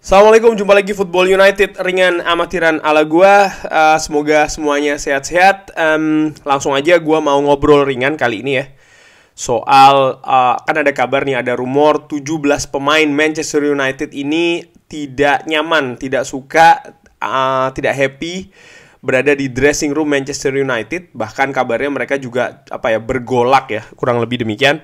Assalamualaikum, jumpa lagi Football United ringan amatiran ala gua. Uh, semoga semuanya sehat-sehat. Um, langsung aja gua mau ngobrol ringan kali ini ya. Soal uh, kan ada kabar nih ada rumor 17 pemain Manchester United ini tidak nyaman, tidak suka, uh, tidak happy berada di dressing room Manchester United. Bahkan kabarnya mereka juga apa ya bergolak ya, kurang lebih demikian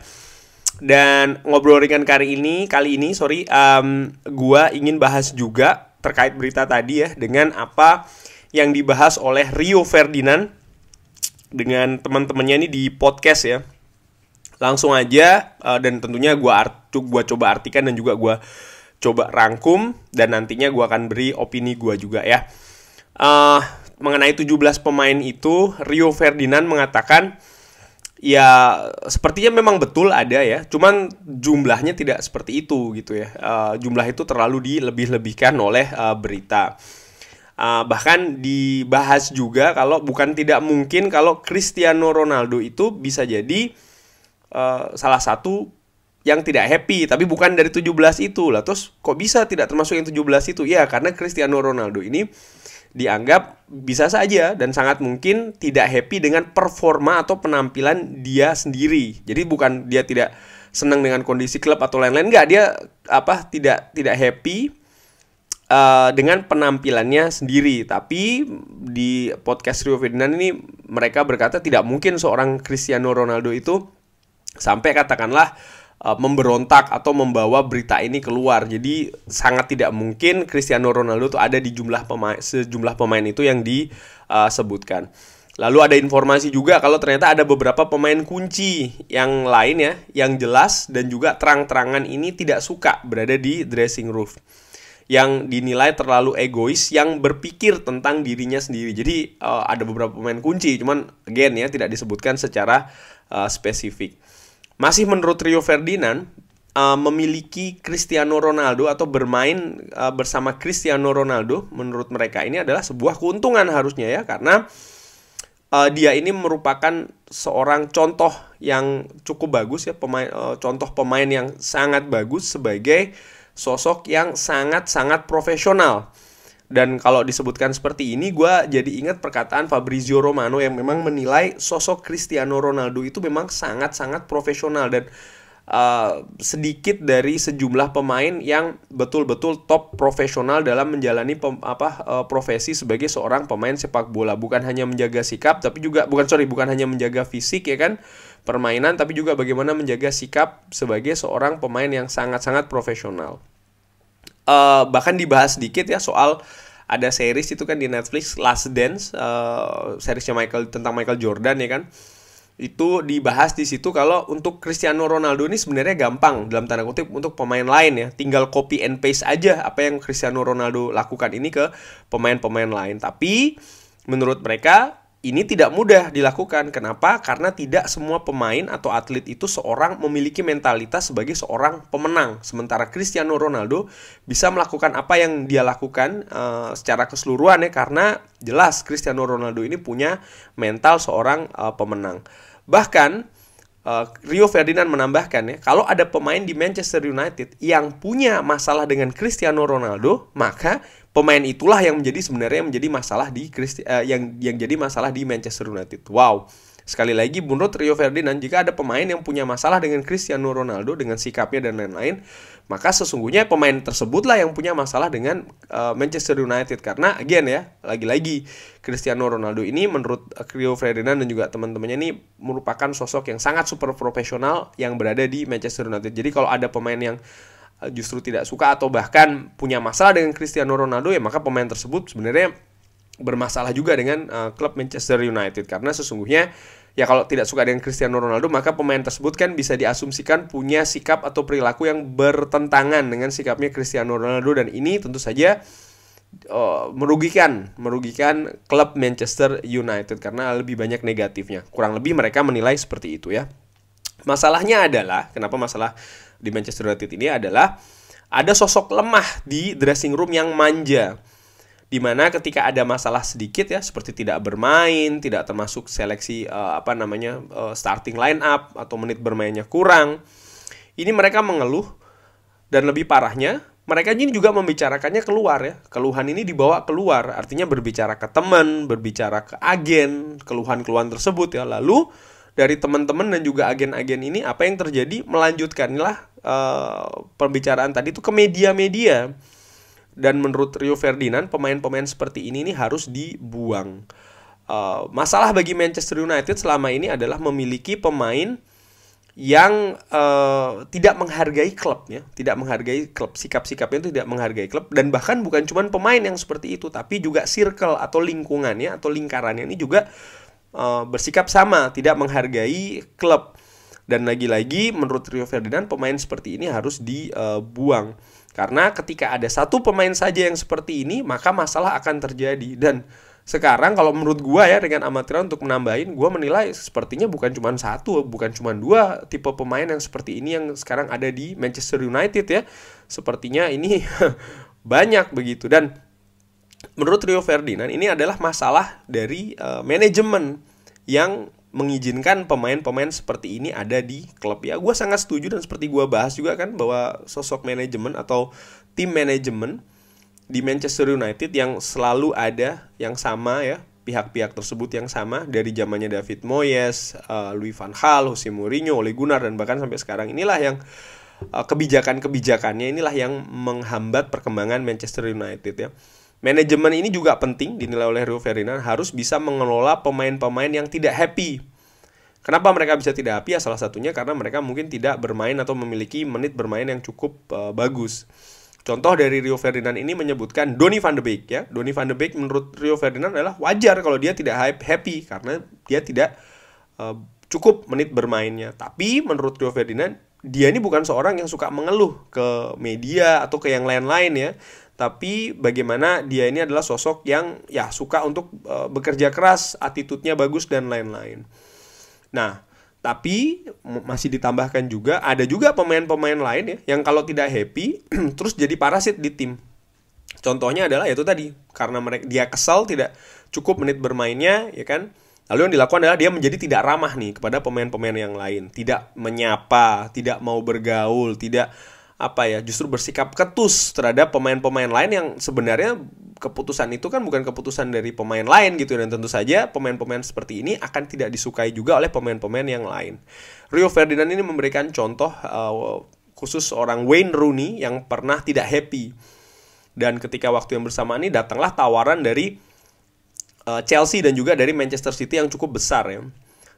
dan ngobrol ringan kali ini, kali ini sorry, um, gua ingin bahas juga terkait berita tadi ya dengan apa yang dibahas oleh Rio Ferdinand dengan teman-temannya ini di podcast ya. Langsung aja uh, dan tentunya gue art gua coba artikan dan juga gue coba rangkum dan nantinya gue akan beri opini gue juga ya. Uh, mengenai 17 pemain itu, Rio Ferdinand mengatakan ya sepertinya memang betul ada ya cuman jumlahnya tidak seperti itu gitu ya uh, jumlah itu terlalu dilebih-lebihkan oleh uh, berita uh, bahkan dibahas juga kalau bukan tidak mungkin kalau Cristiano Ronaldo itu bisa jadi uh, salah satu yang tidak happy tapi bukan dari 17 itu lah terus kok bisa tidak termasuk yang 17 itu ya karena Cristiano Ronaldo ini dianggap bisa saja dan sangat mungkin tidak happy dengan performa atau penampilan dia sendiri. Jadi bukan dia tidak senang dengan kondisi klub atau lain-lain enggak, dia apa tidak tidak happy uh, dengan penampilannya sendiri. Tapi di podcast Rio Ferdinand ini mereka berkata tidak mungkin seorang Cristiano Ronaldo itu sampai katakanlah Uh, memberontak atau membawa berita ini keluar. Jadi sangat tidak mungkin Cristiano Ronaldo itu ada di jumlah pemain sejumlah pemain itu yang disebutkan. Uh, Lalu ada informasi juga kalau ternyata ada beberapa pemain kunci yang lain ya, yang jelas dan juga terang-terangan ini tidak suka berada di dressing room. Yang dinilai terlalu egois, yang berpikir tentang dirinya sendiri. Jadi uh, ada beberapa pemain kunci, cuman again ya tidak disebutkan secara spesifik. Masih menurut Rio Ferdinand, uh, memiliki Cristiano Ronaldo atau bermain uh, bersama Cristiano Ronaldo menurut mereka ini adalah sebuah keuntungan harusnya ya karena uh, dia ini merupakan seorang contoh yang cukup bagus ya pemain uh, contoh pemain yang sangat bagus sebagai sosok yang sangat-sangat profesional dan kalau disebutkan seperti ini, gue jadi ingat perkataan Fabrizio Romano yang memang menilai sosok Cristiano Ronaldo itu memang sangat-sangat profesional dan uh, sedikit dari sejumlah pemain yang betul-betul top profesional dalam menjalani pem, apa uh, profesi sebagai seorang pemain sepak bola. Bukan hanya menjaga sikap, tapi juga bukan sorry, bukan hanya menjaga fisik ya kan permainan, tapi juga bagaimana menjaga sikap sebagai seorang pemain yang sangat-sangat profesional uh, bahkan dibahas sedikit ya soal ada series itu kan di Netflix Last Dance uh, seriesnya Michael tentang Michael Jordan ya kan itu dibahas di situ kalau untuk Cristiano Ronaldo ini sebenarnya gampang dalam tanda kutip untuk pemain lain ya tinggal copy and paste aja apa yang Cristiano Ronaldo lakukan ini ke pemain-pemain lain tapi menurut mereka ini tidak mudah dilakukan. Kenapa? Karena tidak semua pemain atau atlet itu seorang memiliki mentalitas sebagai seorang pemenang. Sementara Cristiano Ronaldo bisa melakukan apa yang dia lakukan uh, secara keseluruhan ya karena jelas Cristiano Ronaldo ini punya mental seorang uh, pemenang. Bahkan uh, Rio Ferdinand menambahkan ya, kalau ada pemain di Manchester United yang punya masalah dengan Cristiano Ronaldo, maka pemain itulah yang menjadi sebenarnya menjadi masalah di Christi, uh, yang yang jadi masalah di Manchester United. Wow. Sekali lagi menurut Rio Ferdinand jika ada pemain yang punya masalah dengan Cristiano Ronaldo dengan sikapnya dan lain-lain, maka sesungguhnya pemain tersebutlah yang punya masalah dengan uh, Manchester United karena again ya, lagi-lagi Cristiano Ronaldo ini menurut eh, Rio Ferdinand dan juga teman-temannya ini merupakan sosok yang sangat super profesional yang berada di Manchester United. Jadi kalau ada pemain yang eh, justru tidak suka atau bahkan punya masalah dengan Cristiano Ronaldo ya maka pemain tersebut sebenarnya bermasalah juga dengan uh, klub Manchester United karena sesungguhnya ya kalau tidak suka dengan Cristiano Ronaldo maka pemain tersebut kan bisa diasumsikan punya sikap atau perilaku yang bertentangan dengan sikapnya Cristiano Ronaldo dan ini tentu saja uh, merugikan merugikan klub Manchester United karena lebih banyak negatifnya kurang lebih mereka menilai seperti itu ya masalahnya adalah kenapa masalah di Manchester United ini adalah ada sosok lemah di dressing room yang manja dimana ketika ada masalah sedikit ya seperti tidak bermain tidak termasuk seleksi uh, apa namanya uh, starting line up atau menit bermainnya kurang ini mereka mengeluh dan lebih parahnya mereka ini juga membicarakannya keluar ya keluhan ini dibawa keluar artinya berbicara ke teman berbicara ke agen keluhan-keluhan tersebut ya lalu dari teman-teman dan juga agen-agen ini apa yang terjadi melanjutkanlah uh, eh, pembicaraan tadi itu ke media-media dan menurut Rio Ferdinand, pemain-pemain seperti ini nih harus dibuang. Uh, masalah bagi Manchester United selama ini adalah memiliki pemain yang uh, tidak menghargai klubnya, tidak menghargai klub, sikap-sikapnya itu tidak menghargai klub dan bahkan bukan cuma pemain yang seperti itu, tapi juga circle atau lingkungannya atau lingkarannya ini juga uh, bersikap sama, tidak menghargai klub. Dan lagi-lagi menurut Rio Ferdinand pemain seperti ini harus dibuang. Karena ketika ada satu pemain saja yang seperti ini, maka masalah akan terjadi. Dan sekarang kalau menurut gue ya dengan amatiran untuk menambahin, gue menilai sepertinya bukan cuma satu, bukan cuma dua tipe pemain yang seperti ini yang sekarang ada di Manchester United ya. Sepertinya ini banyak begitu. Dan menurut Rio Ferdinand ini adalah masalah dari uh, manajemen yang mengizinkan pemain-pemain seperti ini ada di klub ya gue sangat setuju dan seperti gue bahas juga kan bahwa sosok manajemen atau tim manajemen di Manchester United yang selalu ada yang sama ya pihak-pihak tersebut yang sama dari zamannya David Moyes, uh, Louis van Gaal, Jose Mourinho, Ole Gunnar dan bahkan sampai sekarang inilah yang uh, kebijakan-kebijakannya inilah yang menghambat perkembangan Manchester United ya Manajemen ini juga penting dinilai oleh Rio Ferdinand harus bisa mengelola pemain-pemain yang tidak happy. Kenapa mereka bisa tidak happy? Ya salah satunya karena mereka mungkin tidak bermain atau memiliki menit bermain yang cukup uh, bagus. Contoh dari Rio Ferdinand ini menyebutkan Donny van de Beek ya. Donny van de Beek menurut Rio Ferdinand adalah wajar kalau dia tidak happy karena dia tidak uh, cukup menit bermainnya. Tapi menurut Rio Ferdinand dia ini bukan seorang yang suka mengeluh ke media atau ke yang lain-lain ya tapi bagaimana dia ini adalah sosok yang ya suka untuk uh, bekerja keras, attitude-nya bagus dan lain-lain. Nah, tapi masih ditambahkan juga ada juga pemain-pemain lain ya yang kalau tidak happy terus jadi parasit di tim. Contohnya adalah yaitu tadi karena mereka dia kesal tidak cukup menit bermainnya ya kan. Lalu yang dilakukan adalah dia menjadi tidak ramah nih kepada pemain-pemain yang lain, tidak menyapa, tidak mau bergaul, tidak apa ya justru bersikap ketus terhadap pemain-pemain lain yang sebenarnya keputusan itu kan bukan keputusan dari pemain lain gitu dan tentu saja pemain-pemain seperti ini akan tidak disukai juga oleh pemain-pemain yang lain. Rio Ferdinand ini memberikan contoh uh, khusus orang Wayne Rooney yang pernah tidak happy dan ketika waktu yang bersamaan ini datanglah tawaran dari uh, Chelsea dan juga dari Manchester City yang cukup besar ya.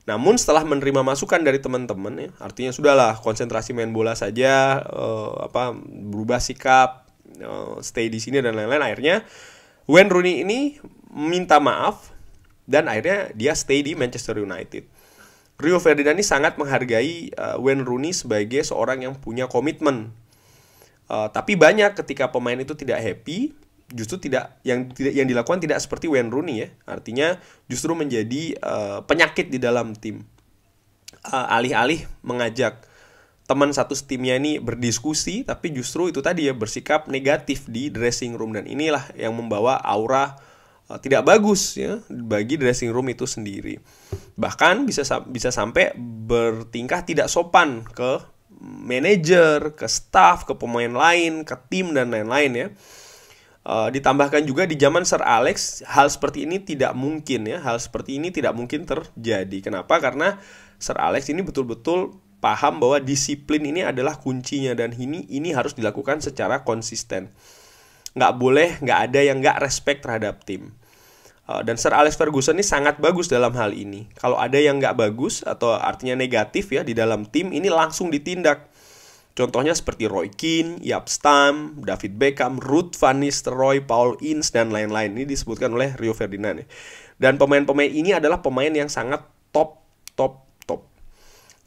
Namun setelah menerima masukan dari teman-teman ya, artinya sudahlah konsentrasi main bola saja, uh, apa berubah sikap, uh, stay di sini dan lain-lain. Akhirnya Wayne Rooney ini minta maaf dan akhirnya dia stay di Manchester United. Rio Ferdinand ini sangat menghargai uh, Wayne Rooney sebagai seorang yang punya komitmen. Uh, tapi banyak ketika pemain itu tidak happy, justru tidak yang tidak yang dilakukan tidak seperti Wayne Rooney ya. Artinya justru menjadi uh, penyakit di dalam tim. Uh, alih-alih mengajak teman satu timnya ini berdiskusi tapi justru itu tadi ya bersikap negatif di dressing room dan inilah yang membawa aura uh, tidak bagus ya bagi dressing room itu sendiri. Bahkan bisa bisa sampai bertingkah tidak sopan ke manajer, ke staff, ke pemain lain, ke tim dan lain-lain ya Uh, ditambahkan juga di zaman Sir Alex hal seperti ini tidak mungkin ya hal seperti ini tidak mungkin terjadi kenapa karena Sir Alex ini betul-betul paham bahwa disiplin ini adalah kuncinya dan ini ini harus dilakukan secara konsisten nggak boleh nggak ada yang nggak respect terhadap tim uh, dan Sir Alex Ferguson ini sangat bagus dalam hal ini kalau ada yang nggak bagus atau artinya negatif ya di dalam tim ini langsung ditindak Contohnya seperti Roy Keane, Yap Stam, David Beckham, Ruth Van Nistelrooy, Paul Ince, dan lain-lain. Ini disebutkan oleh Rio Ferdinand. Ya. Dan pemain-pemain ini adalah pemain yang sangat top, top, top.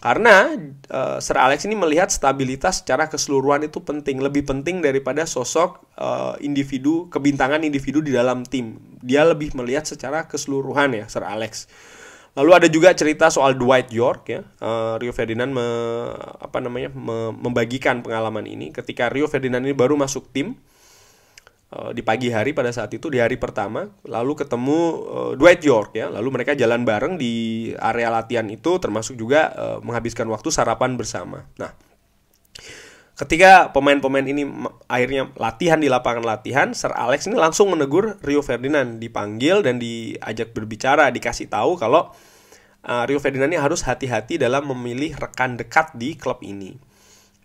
Karena uh, Sir Alex ini melihat stabilitas secara keseluruhan itu penting. Lebih penting daripada sosok uh, individu, kebintangan individu di dalam tim. Dia lebih melihat secara keseluruhan ya Sir Alex. Lalu ada juga cerita soal Dwight York ya. Uh, Rio Ferdinand me, apa namanya me, membagikan pengalaman ini ketika Rio Ferdinand ini baru masuk tim uh, di pagi hari pada saat itu di hari pertama lalu ketemu uh, Dwight York ya. Lalu mereka jalan bareng di area latihan itu termasuk juga uh, menghabiskan waktu sarapan bersama. Nah, Ketika pemain-pemain ini akhirnya latihan di lapangan latihan, Sir Alex ini langsung menegur Rio Ferdinand, dipanggil dan diajak berbicara, dikasih tahu kalau uh, Rio Ferdinand ini harus hati-hati dalam memilih rekan dekat di klub ini.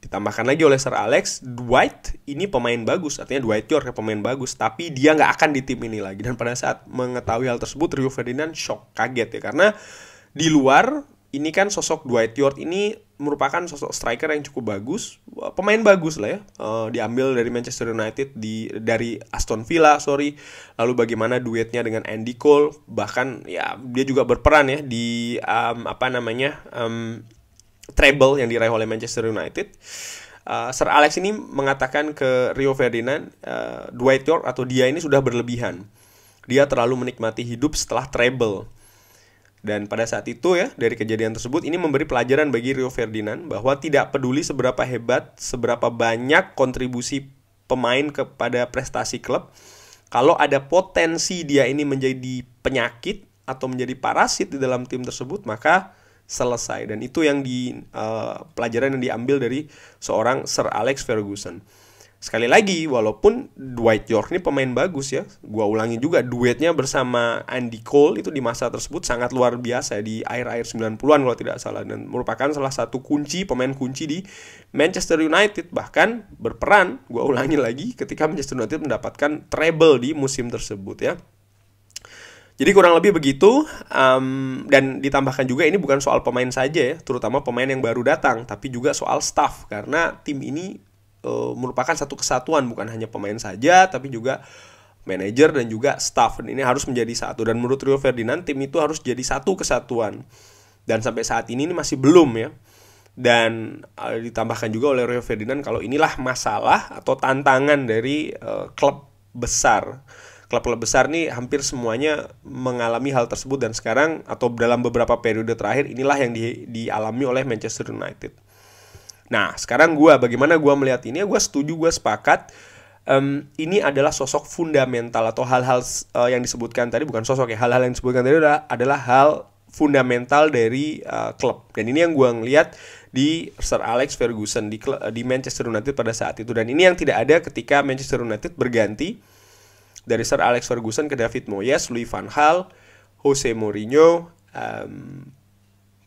Ditambahkan lagi oleh Sir Alex, Dwight ini pemain bagus, artinya Dwight York pemain bagus, tapi dia nggak akan di tim ini lagi. Dan pada saat mengetahui hal tersebut, Rio Ferdinand shock, kaget ya, karena di luar ini kan sosok Dwight York ini merupakan sosok striker yang cukup bagus, pemain bagus lah ya. Uh, diambil dari Manchester United di dari Aston Villa, sorry. Lalu bagaimana duetnya dengan Andy Cole, bahkan ya dia juga berperan ya di um, apa namanya um, treble yang diraih oleh Manchester United. Uh, Sir Alex ini mengatakan ke Rio Ferdinand, uh, Dwight York atau dia ini sudah berlebihan. Dia terlalu menikmati hidup setelah treble dan pada saat itu ya, dari kejadian tersebut ini memberi pelajaran bagi Rio Ferdinand bahwa tidak peduli seberapa hebat, seberapa banyak kontribusi pemain kepada prestasi klub, kalau ada potensi dia ini menjadi penyakit atau menjadi parasit di dalam tim tersebut, maka selesai. Dan itu yang di uh, pelajaran yang diambil dari seorang Sir Alex Ferguson. Sekali lagi, walaupun Dwight York ini pemain bagus ya, gua ulangi juga duetnya bersama Andy Cole itu di masa tersebut sangat luar biasa ya, di air akhir 90-an kalau tidak salah dan merupakan salah satu kunci pemain kunci di Manchester United bahkan berperan, gua ulangi lagi ketika Manchester United mendapatkan treble di musim tersebut ya. Jadi kurang lebih begitu um, dan ditambahkan juga ini bukan soal pemain saja ya, terutama pemain yang baru datang, tapi juga soal staff karena tim ini Eh, merupakan satu kesatuan bukan hanya pemain saja tapi juga manajer dan juga staff dan ini harus menjadi satu dan menurut Rio Ferdinand tim itu harus jadi satu kesatuan dan sampai saat ini ini masih belum ya dan uh, ditambahkan juga oleh Rio Ferdinand kalau inilah masalah atau tantangan dari uh, klub besar klub-klub besar nih hampir semuanya mengalami hal tersebut dan sekarang atau dalam beberapa periode terakhir inilah yang di, dialami oleh Manchester United. Nah, sekarang gue, bagaimana gue melihat ini? Ya, gue setuju, gue sepakat. Um, ini adalah sosok fundamental atau hal-hal uh, yang disebutkan tadi bukan sosok ya hal-hal yang disebutkan tadi adalah, adalah hal fundamental dari uh, klub dan ini yang gue ngeliat di Sir Alex Ferguson di, klub, di Manchester United pada saat itu dan ini yang tidak ada ketika Manchester United berganti dari Sir Alex Ferguson ke David Moyes, Louis van Gaal, Jose Mourinho, um,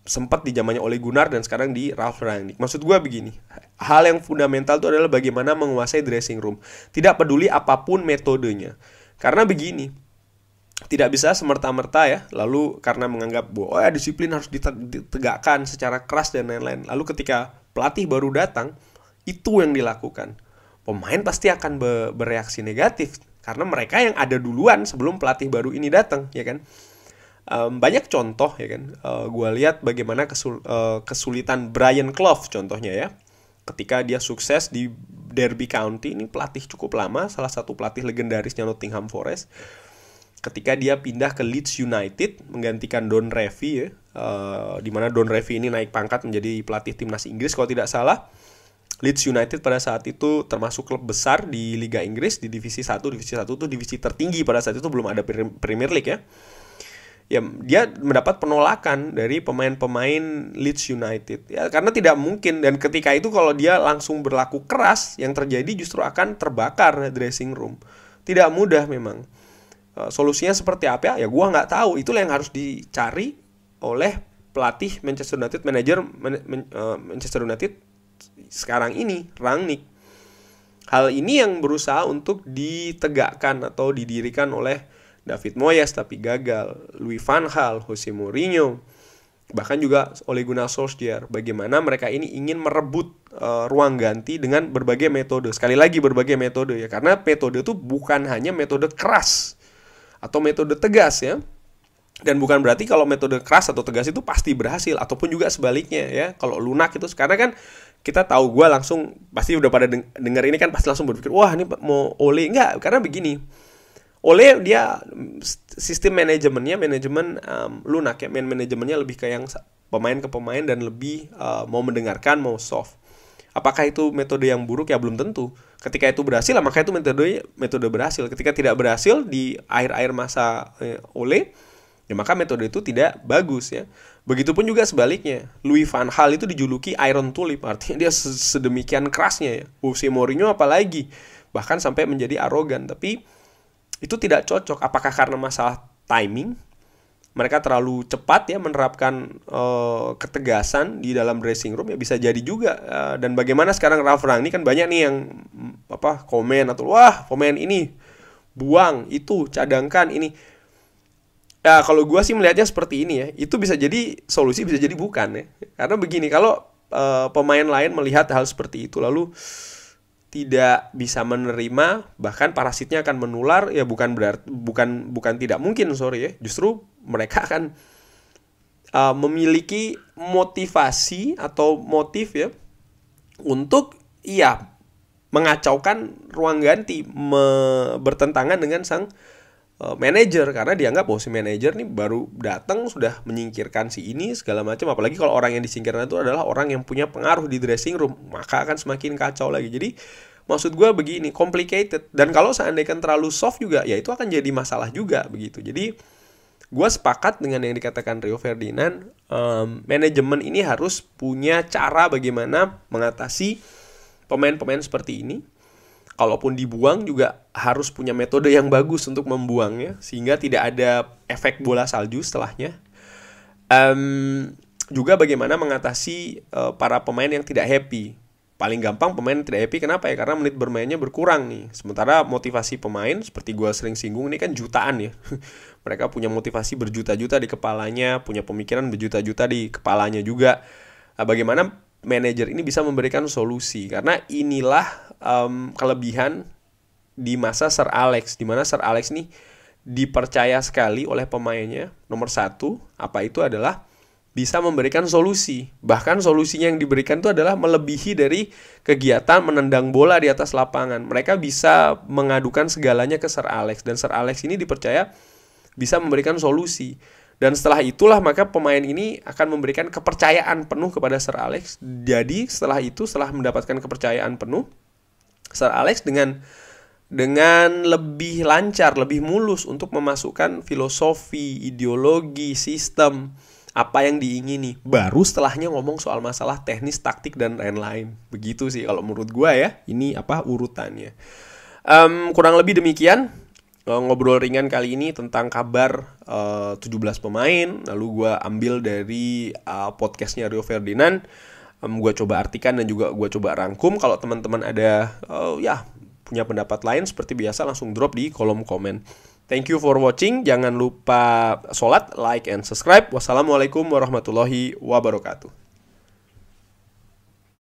sempat di zamannya Ole Gunnar dan sekarang di Ralf Rangnick. Maksud gue begini, hal yang fundamental itu adalah bagaimana menguasai dressing room. Tidak peduli apapun metodenya. Karena begini, tidak bisa semerta-merta ya lalu karena menganggap bahwa oh ya disiplin harus ditegakkan secara keras dan lain-lain lalu ketika pelatih baru datang itu yang dilakukan pemain pasti akan bereaksi negatif karena mereka yang ada duluan sebelum pelatih baru ini datang ya kan um, banyak contoh ya kan uh, eh, gue lihat bagaimana kesul uh, kesulitan Brian Clough contohnya ya ketika dia sukses di Derby County ini pelatih cukup lama salah satu pelatih legendarisnya Nottingham Forest ketika dia pindah ke Leeds United menggantikan Don Revy ya uh, eh, dimana Don Revy ini naik pangkat menjadi pelatih timnas Inggris kalau tidak salah Leeds United pada saat itu termasuk klub besar di Liga Inggris di divisi 1 divisi 1 itu divisi tertinggi pada saat itu belum ada Premier League ya ya dia mendapat penolakan dari pemain-pemain Leeds United ya karena tidak mungkin dan ketika itu kalau dia langsung berlaku keras yang terjadi justru akan terbakar dressing room tidak mudah memang eh, solusinya seperti apa ya? ya gua nggak tahu itulah yang harus dicari oleh pelatih Manchester United manajer man, man, eh, Manchester United sekarang ini Rangnick hal ini yang berusaha untuk ditegakkan atau didirikan oleh David Moyes tapi gagal, Louis van Gaal, Jose Mourinho, bahkan juga Ole Gunnar Solskjaer bagaimana mereka ini ingin merebut uh, ruang ganti dengan berbagai metode sekali lagi berbagai metode ya karena metode itu bukan hanya metode keras atau metode tegas ya dan bukan berarti kalau metode keras atau tegas itu pasti berhasil ataupun juga sebaliknya ya kalau lunak itu karena kan kita tahu gue langsung pasti udah pada denger ini kan pasti langsung berpikir wah ini mau Ole enggak karena begini oleh dia sistem manajemennya manajemen um, lunak ya main manajemennya lebih ke yang pemain ke pemain dan lebih uh, mau mendengarkan mau soft apakah itu metode yang buruk ya belum tentu ketika itu berhasil ya, maka itu metode metode berhasil ketika tidak berhasil di air air masa eh, oleh ya maka metode itu tidak bagus ya begitupun juga sebaliknya Louis van Gaal itu dijuluki Iron Tulip artinya dia sedemikian kerasnya ya Jose Mourinho apalagi bahkan sampai menjadi arogan tapi itu tidak cocok apakah karena masalah timing mereka terlalu cepat ya menerapkan uh, ketegasan di dalam dressing room ya bisa jadi juga uh, dan bagaimana sekarang Ralf Rangnick kan banyak nih yang mm, apa komen atau wah komen ini buang itu cadangkan ini ya kalau gue sih melihatnya seperti ini ya itu bisa jadi solusi bisa jadi bukan ya karena begini kalau uh, pemain lain melihat hal seperti itu lalu uh, tidak bisa menerima bahkan parasitnya akan menular ya bukan berarti bukan bukan tidak mungkin sorry ya justru mereka akan uh, memiliki motivasi atau motif ya untuk iya mengacaukan ruang ganti bertentangan dengan sang Eh, manager manajer karena dianggap bahwa si manager nih baru datang sudah menyingkirkan si ini segala macam apalagi kalau orang yang disingkirkan itu adalah orang yang punya pengaruh di dressing room maka akan semakin kacau lagi jadi maksud gue begini complicated dan kalau seandainya terlalu soft juga ya itu akan jadi masalah juga begitu jadi gue sepakat dengan yang dikatakan Rio Ferdinand um, manajemen ini harus punya cara bagaimana mengatasi pemain-pemain seperti ini kalaupun dibuang juga harus punya metode yang bagus untuk membuangnya sehingga tidak ada efek bola salju setelahnya. Um, juga bagaimana mengatasi uh, para pemain yang tidak happy. Paling gampang pemain tidak happy kenapa ya? Karena menit bermainnya berkurang nih. Sementara motivasi pemain seperti gue sering singgung ini kan jutaan ya. Mereka punya motivasi berjuta-juta di kepalanya, punya pemikiran berjuta-juta di kepalanya juga. Nah, bagaimana manajer ini bisa memberikan solusi karena inilah um, kelebihan di masa Sir Alex di mana Sir Alex nih dipercaya sekali oleh pemainnya nomor satu apa itu adalah bisa memberikan solusi bahkan solusinya yang diberikan itu adalah melebihi dari kegiatan menendang bola di atas lapangan mereka bisa mengadukan segalanya ke Sir Alex dan Sir Alex ini dipercaya bisa memberikan solusi dan setelah itulah maka pemain ini akan memberikan kepercayaan penuh kepada Sir Alex. Jadi setelah itu setelah mendapatkan kepercayaan penuh, Sir Alex dengan dengan lebih lancar, lebih mulus untuk memasukkan filosofi, ideologi, sistem apa yang diingini. Baru setelahnya ngomong soal masalah teknis, taktik dan lain-lain. Begitu sih kalau menurut gua ya. Ini apa urutannya? Um, kurang lebih demikian Eh, ngobrol ringan kali ini tentang kabar eh, uh, 17 pemain. Lalu gue ambil dari uh, podcastnya Rio Ferdinand. Um, gue coba artikan dan juga gue coba rangkum. Kalau teman-teman ada uh, ya punya pendapat lain seperti biasa langsung drop di kolom komen. Thank you for watching. Jangan lupa sholat, like, and subscribe. Wassalamualaikum warahmatullahi wabarakatuh.